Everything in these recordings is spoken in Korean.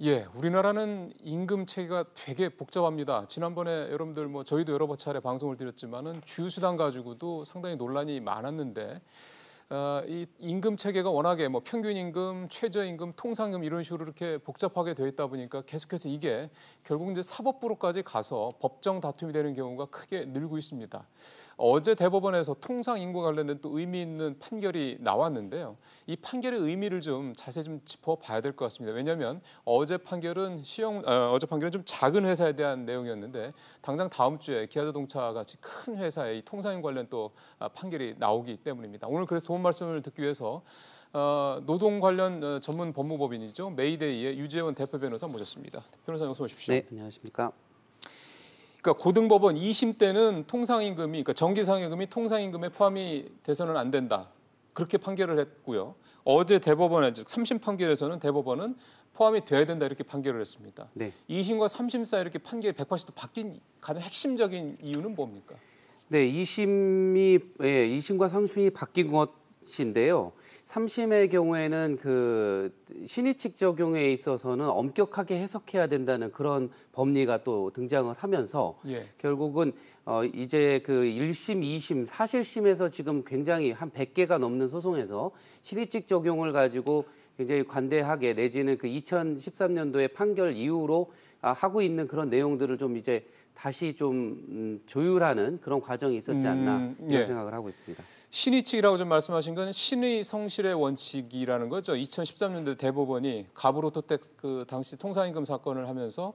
예, 우리나라는 임금 체계가 되게 복잡합니다. 지난번에 여러분들 뭐 저희도 여러 차례 방송을 드렸지만은 주휴수당 가지고도 상당히 논란이 많았는데 어, 이 임금 체계가 워낙에 뭐 평균 임금, 최저 임금, 통상금 이런 식으로 이렇게 복잡하게 되어 있다 보니까 계속해서 이게 결국 이제 사법부로까지 가서 법정 다툼이 되는 경우가 크게 늘고 있습니다. 어제 대법원에서 통상 임금 관련된 또 의미 있는 판결이 나왔는데요. 이 판결의 의미를 좀 자세히 좀 짚어봐야 될 것 같습니다. 왜냐하면 어제 판결은 시영 어, 어제 판결은 좀 작은 회사에 대한 내용이었는데 당장 다음 주에 기아자동차 같이 큰 회사의 통상임 관련 또 아, 판결이 나오기 때문입니다. 오늘 그래서 좋은 말씀을 듣기 위해서 어, 노동 관련 어, 전문 법무법인이죠 메이데이의 유재원 대표 변호사 모셨습니다. 변호사님 어서 오십시오. 네, 안녕하십니까. 그러니까 고등법원 2심 때는 통상임금이 그러니까 정기상여금이 통상임금에 포함이 돼서는 안 된다. 그렇게 판결을 했고요. 어제 대법원의 즉 3심 판결에서는 대법원은 포함이 돼야 된다 이렇게 판결을 했습니다. 네. 2심과 3심 사이 이렇게 판결이 180도 바뀐 가장 핵심적인 이유는 뭡니까? 네, 2심이 예, 2심과 3심이 바뀐 것 시인데요. 삼심의 경우에는 그 신의칙 적용에 있어서는 엄격하게 해석해야 된다는 그런 법리가 또 등장을 하면서 예. 결국은 어 이제 그일심이심 사실심에서 지금 굉장히 한 백개가 넘는 소송에서 신의칙 적용을 가지고 굉장히 관대하게 내지는 그2 0 1 3년도에 판결 이후로 아, 하고 있는 그런 내용들을 좀 이제 다시 좀 음, 조율하는 그런 과정이 있었지 않나 음, 이런 예. 생각을 하고 있습니다. 신의칙이라고 좀 말씀하신 건 신의 성실의 원칙이라는 거죠. 2013년도 대법원이 가브로토텍 그 당시 통상임금 사건을 하면서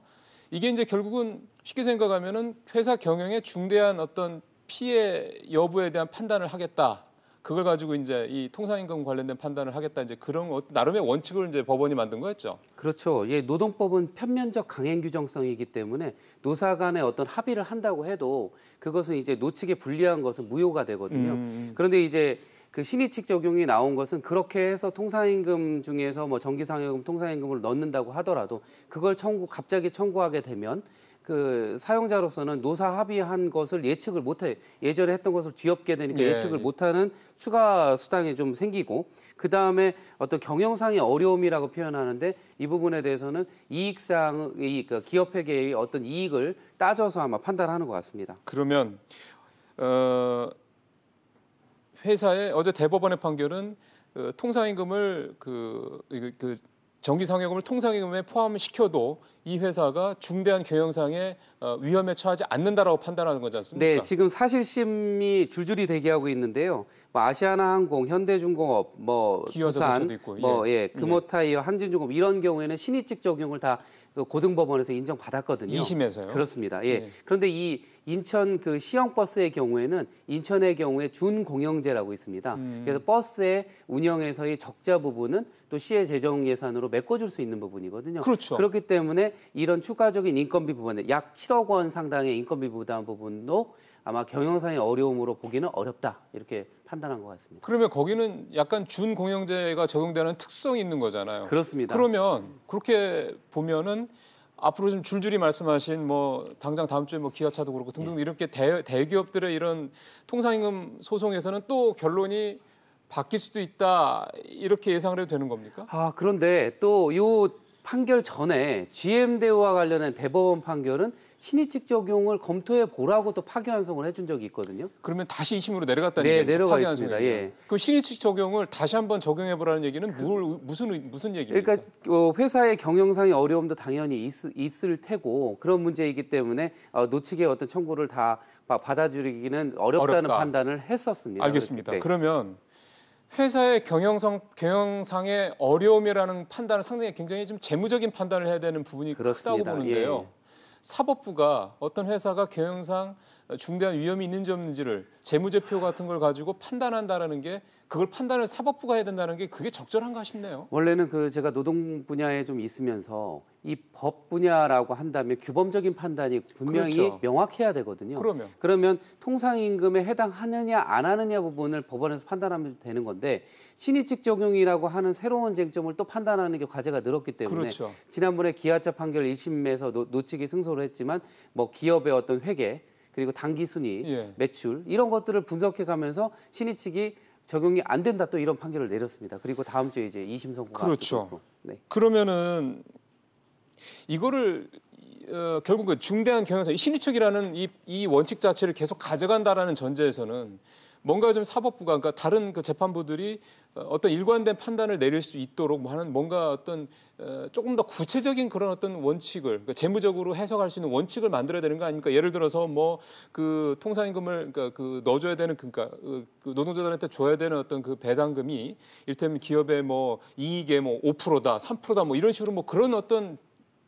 이게 이제 결국은 쉽게 생각하면은 회사 경영에 중대한 어떤 피해 여부에 대한 판단을 하겠다 그걸 가지고 이제 이 통상임금 관련된 판단을 하겠다 이제 그런 나름의 원칙을 이제 법원이 만든 거였죠. 그렇죠. 예, 노동법은 편면적 강행 규정성이기 때문에 노사 간에 어떤 합의를 한다고 해도 그것은 이제 노측에 불리한 것은 무효가 되거든요. 음. 음. 그런데 이제 그 신의칙 적용이 나온 것은 그렇게 해서 통상임금 중에서 뭐 정기상여금 통상임금을 넣는다고 하더라도 그걸 청구 갑자기 청구하게 되면 그 사용자로서는 노사 합의한 것을 예측을 못해 예전에 했던 것을 뒤엎게 되니까 예. 측을 못하는 추가 수당이 좀 생기고 그 다음에 어떤 경영상의 어려움이라고 표현하는데 이 부분에 대해서는 이익상 그 기업회계의 어떤 이익을 따져서 아마 판단하는 것 같습니다. 그러면 어. 회사의 어제 대법원의 판결은 그 통상임금을 그, 그 정기상여금을 통상임금에 포함시켜도 이 회사가 중대한 경영상의 어, 위험에 처하지 않는다라고 판단하는 거지 않습니까? 네, 지금 사실심이 줄줄이 대기하고 있는데요. 뭐 아시아나항공, 현대중공업, 뭐 두산, 있고, 뭐 예. 예, 금호타이어, 한진중공업 이런 경우에는 신입직 적용을 다 고등법원에서 인정받았거든요. 2심에서요? 그렇습니다. 예. 네. 그런데 이 인천 그 시형버스의 경우에는 인천의 경우에 준공영제라고 있습니다. 음. 그래서 버스의 운영에서의 적자 부분은 또 시의 재정 예산으로 메꿔줄 수 있는 부분이거든요. 그렇죠. 그렇기 때문에 이런 추가적인 인건비 부분에 약 7억 원 상당의 인건비 부담 부분도 아마 경영상의 어려움으로 보기는 어렵다 이렇게 판단한 것 같습니다. 그러면 거기는 약간 준공영제가 적용되는 특성이 있는 거잖아요. 그렇습니다. 그러면 그렇게 보면은 앞으로 좀 줄줄이 말씀하신 뭐 당장 다음 주에 뭐 기아차도 그렇고 등등 예. 이렇게 대, 대기업들의 이런 통상임금 소송에서는 또 결론이 바뀔 수도 있다 이렇게 예상을 해도 되는 겁니까? 아 그런데 또요 판결 전에 GM 대우와 관련한 대법원 판결은 신의칙 적용을 검토해 보라고 또 파기환송을 해준 적이 있거든요. 그러면 다시 2심으로 내려갔다는 네, 얘기예요. 내려가 있습니다. 예. 그럼 신의칙 적용을 다시 한번 적용해 보라는 얘기는 그, 뭘, 무슨 무슨 얘기입니까? 그러니까 어, 회사의 경영상의 어려움도 당연히 있, 을 테고 그런 문제이기 때문에 노측의 어, 어떤 청구를 다 받아들이기는 어렵다는 어렵다. 판단을 했었습니다. 알겠습니다. 그 그러면 회사의 경영성 경영상의 어려움이라는 판단을 상당히 굉장히 좀 재무적인 판단을 해야 되는 부분이 그렇습니다. 크다고 보는데요. 예. 사법부가 어떤 회사가 경영상 중대한 위험이 있는지 없는지를 재무제표 같은 걸 가지고 판단한다라는 게 그걸 판단을 사법부가 해야 된다는 게 그게 적절한가 싶네요. 원래는 그 제가 노동 분야에 좀 있으면서 이 법 분야라고 한다면 규범적인 판단이 분명히 그렇죠. 명확해야 되거든요. 그러면 그러면 통상 임금에 해당하느냐 안 하느냐 부분을 법원에서 판단하면 되는 건데 신의칙 적용이라고 하는 새로운 쟁점을 또 판단하는 게 과제가 늘었기 때문에 그렇죠. 지난번에 기아차 판결 1심에서 노측이 승소를 했지만 뭐 기업의 어떤 회계 그리고 단기 순위, 예. 매출 이런 것들을 분석해 가면서 신의측이 적용이 안 된다 또 이런 판결을 내렸습니다. 그리고 다음 주에 이제 2심 선고가 그렇죠. 네. 그러면은 이거를 어, 결국그 중대한 경영상 신의칙이라는 이, 이 원칙 자체를 계속 가져간다라는 전제에서는 뭔가 좀 사법부가 그러니까 다른 그 재판부들이 어, 어떤 일관된 판단을 내릴 수 있도록 뭐 하는 뭔가 어떤 어, 조금 더 구체적인 그런 어떤 원칙을 그러니까 재무적으로 해석할 수 있는 원칙을 만들어야 되는 거 아닙니까? 예를 들어서 뭐 그 통상임금을 그러니까 그 넣어줘야 되는 그러니까 그, 그 노동자들한테 줘야 되는 어떤 그 배당금이 일테면 기업의 뭐 이익의 뭐 5%다, 3%다 뭐 이런 식으로 뭐 그런 어떤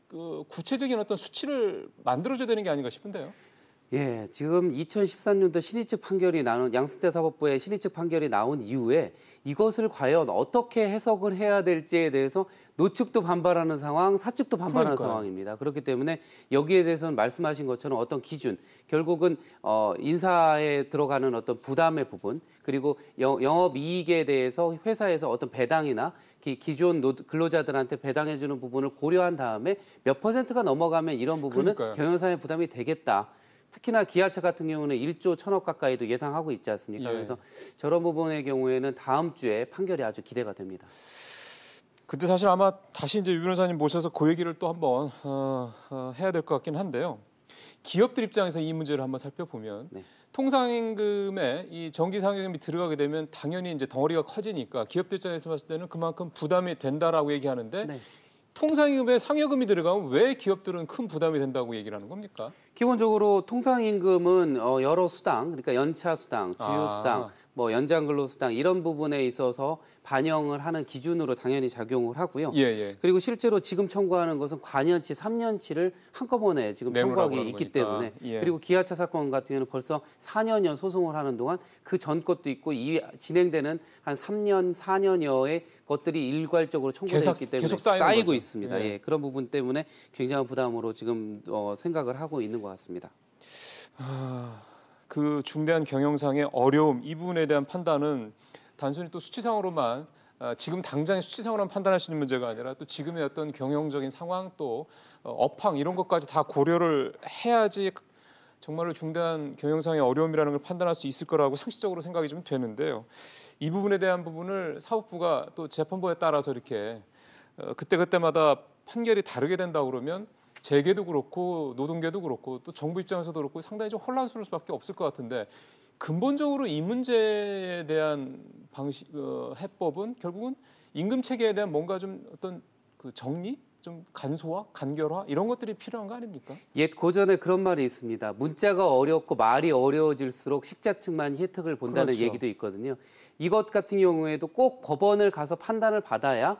그 구체적인 어떤 수치를 만들어줘야 되는 게 아닌가 싶은데요. 예, 지금 2013년도 신의측 판결이 나온 양승태 사법부의 신의측 판결이 나온 이후에 이것을 과연 어떻게 해석을 해야 될지에 대해서 노측도 반발하는 상황, 사측도 반발하는 그러니까요. 상황입니다. 그렇기 때문에 여기에 대해서는 말씀하신 것처럼 어떤 기준, 결국은 어, 인사에 들어가는 어떤 부담의 부분, 그리고 영, 업 이익에 대해서 회사에서 어떤 배당이나 기, 존 노, 근로자들한테 배당해주는 부분을 고려한 다음에 몇 퍼센트가 넘어가면 이런 부분은 그러니까요. 경영상의 부담이 되겠다. 특히나 기아차 같은 경우는 1조 천억 가까이도 예상하고 있지 않습니까? 예. 그래서 저런 부분의 경우에는 다음 주에 판결이 아주 기대가 됩니다. 그때 사실 아마 다시 이제 유 변호사님 모셔서 그 얘기를 또 한번 어, 어, 해야 될 것 같긴 한데요. 기업들 입장에서 이 문제를 한번 살펴보면 네. 통상임금에 이 정기상여금이 들어가게 되면 당연히 이제 덩어리가 커지니까 기업들 입장에서 봤을 때는 그만큼 부담이 된다라고 얘기하는데 네. 통상임금에 상여금이 들어가면 왜 기업들은 큰 부담이 된다고 얘기를 하는 겁니까? 기본적으로 통상임금은 어, 여러 수당, 그러니까 연차 수당, 주요 아. 수당, 뭐 연장 근로수당 이런 부분에 있어서 반영을 하는 기준으로 당연히 작용을 하고요. 예, 예. 그리고 실제로 지금 청구하는 것은 관연치 3년치를 한꺼번에 지금 청구하기 있기 거니까. 때문에 예. 그리고 기아차 사건 같은 경우는 벌써 4년여 소송을 하는 동안 그 전 것도 있고 이 진행되는 한 3년 4년여의 것들이 일괄적으로 청구됐기 때문에 계속 쌓이고 거죠. 있습니다. 예. 예. 그런 부분 때문에 굉장한 부담으로 지금 어, 생각을 하고 있는 것 같습니다. 아... 그 중대한 경영상의 어려움 이 부분에 대한 판단은 단순히 또 수치상으로만 아, 지금 당장의 수치상으로만 판단할 수 있는 문제가 아니라 또 지금의 어떤 경영적인 상황 또 어, 업황 이런 것까지 다 고려를 해야지 정말로 중대한 경영상의 어려움이라는 걸 판단할 수 있을 거라고 상식적으로 생각이 좀 되는데요. 이 부분에 대한 부분을 사법부가 또 재판부에 따라서 이렇게 어, 그때 그때마다 판결이 다르게 된다 그러면 재계도 그렇고 노동계도 그렇고 또 정부 입장에서도 그렇고 상당히 좀 혼란스러울 수밖에 없을 것 같은데 근본적으로 이 문제에 대한 방식 어, 해법은 결국은 임금 체계에 대한 뭔가 좀 어떤 그 정리 좀 간소화, 간결화 이런 것들이 필요한 거 아닙니까? 옛 고전에 그런 말이 있습니다. 문자가 어렵고 말이 어려워질수록 식자층만 혜택을 본다는 그렇죠. 얘기도 있거든요. 이것 같은 경우에도 꼭 법원을 가서 판단을 받아야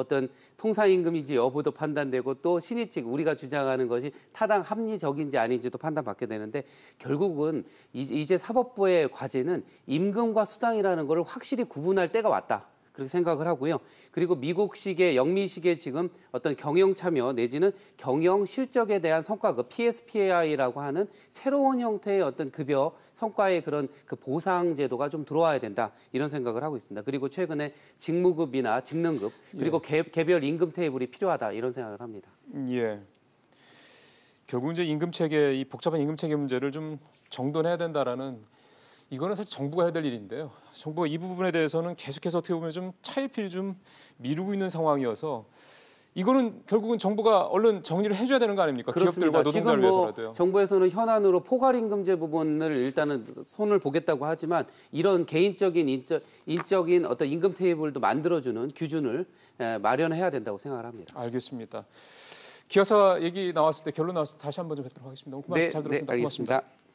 어떤 통상임금인지 여부도 판단되고 또 신의칙 우리가 주장하는 것이 타당 합리적인지 아닌지도 판단받게 되는데 결국은 이제 사법부의 과제는 임금과 수당이라는 것을 확실히 구분할 때가 왔다. 그렇게 생각을 하고요. 그리고 미국식의 영미식의 지금 어떤 경영 참여 내지는 경영 실적에 대한 성과급 PSPAI라고 하는 새로운 형태의 어떤 급여 성과의 그런 그 보상 제도가 좀 들어와야 된다 이런 생각을 하고 있습니다. 그리고 최근에 직무급이나 직능급 그리고 예. 개, 별 임금 테이블이 필요하다 이런 생각을 합니다. 예. 결국 이제 임금 체계 이 복잡한 임금 체계 문제를 좀 정돈해야 된다라는 이거는 사실 정부가 해야 될 일인데요. 정부가 이 부분에 대해서는 계속해서 어떻게 보면 좀 차일피일 좀 미루고 있는 상황이어서 이거는 결국은 정부가 얼른 정리를 해줘야 되는 거 아닙니까? 그렇습니다. 기업들과 노동자를 뭐 위해서라도요. 정부에서는 현안으로 포괄임금제 부분을 일단은 손을 보겠다고 하지만 이런 개인적인 인적, 인적인 어떤 임금 테이블도 만들어주는 기준을 마련해야 된다고 생각을 합니다. 알겠습니다. 기아사 얘기 나왔을 때 결론 나왔을 때 다시 한번 좀 뵙도록 하겠습니다. 오늘 그 말씀 네, 잘 네, 들었습니다. 네, 알겠습니다. 고맙습니다.